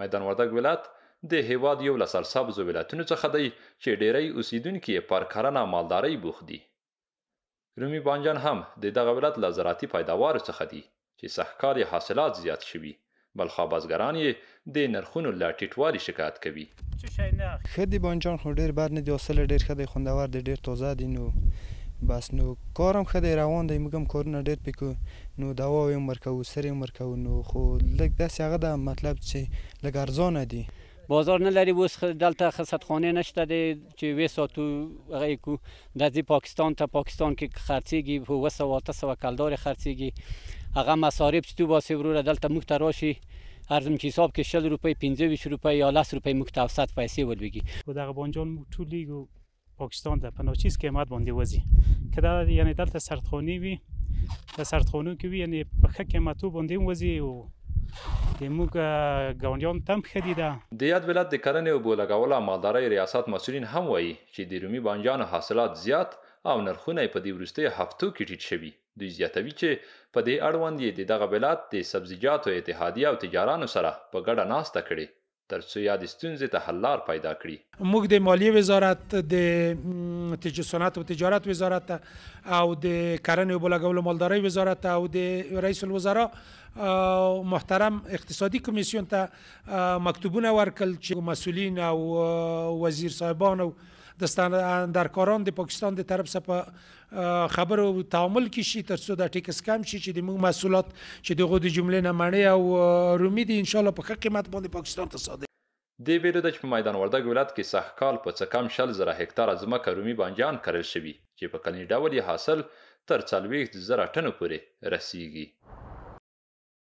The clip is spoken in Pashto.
میدان وردګ ولایت د هیواد یو له سرسبزو ولایتونو څخه دی چې ډیری اوسیدونکي یې پر کرنه مالدارۍ بوخت دي رومي بانجان هم د دغه ولایت له زراعتي پیداوارو څخه دي چې سحکار حاصلات زیات شوي بلخا بازګران یې د نرخونو لا ټیټوالي شکایت کوي خدي بانجان خو ډیر بد نه دی اصل ډیر خدي خوندور دی ډیر توزه دي نو بس نو کارم خدای روان دی موږ هم کارونه ډېر پکو نو دواوې هم ورکوو سرې هم ورکوو نو خو لږ داسې هغه ده مطلب چې لږ ارزانه دي بازار نه لري اوس دلته خصتخانه نشته دی چې وې ساتو هغه کو د دې پاکستان ته پاکستان کې خرڅيږي په وسه واته سو کلدار خرڅيږي هغه مصارف چې تو باسي وروره دلته موږ ته راشي ارزم چې حساب کې 60 روپۍ 25 روپۍ یا 10 روپۍ متوسط پیسې ولويږي خو دغه بانجان ټولې پاکستان ته په نوچیز قیمت باندې وځي که دا یعنی دلته سرتخونی وي د سرتخونو کې وي یعنی په ښه قیمتو باندې وځي او د موږ ګاونډیان تم خدي ده د یاد ولایت د کرنې او بولګول مالداري ریاست مسولین هم وایي چې د رومي بانجان حاصلات زیات او نرخونه په دې ورستې هفتو کې ټیټ شوي دوی زیاتوي چې په دې اړوند یې دغه ولایت د سبزیجاتو اتحادیه او تجارانو سره په ګډه ناسته کړي ترڅو یاد ستونزې ته حل لار پیدا کړي موږ د مالیه وزارت د تجسونات او تجارت وزارت او د کرنې او بلګولو مالدارۍ وزارت او د رئیس الوزرا محترم اقتصادي کمیسیون ته مکتوبونه ورکړل چې مسولین او وزیر صاحبانو او دستاندارکاران د پاکستان د طرف څخه په خبرو تعامل کې شي ترڅو دا ټیکس کم شي چې د موږ مسولات چې دغه د جملې نه مړې او رومي دي ان شاء الله په ښه قیمت باندې پاکستان ته صادر د ویلو د په میدان وردګ ولایت کې سحکال په څه کم شل زره هکتار ځمکه رومي بانجان کرل شوی چې په کلنی ډول یې حاصل تر 40 زره ټنو پورې رسیږي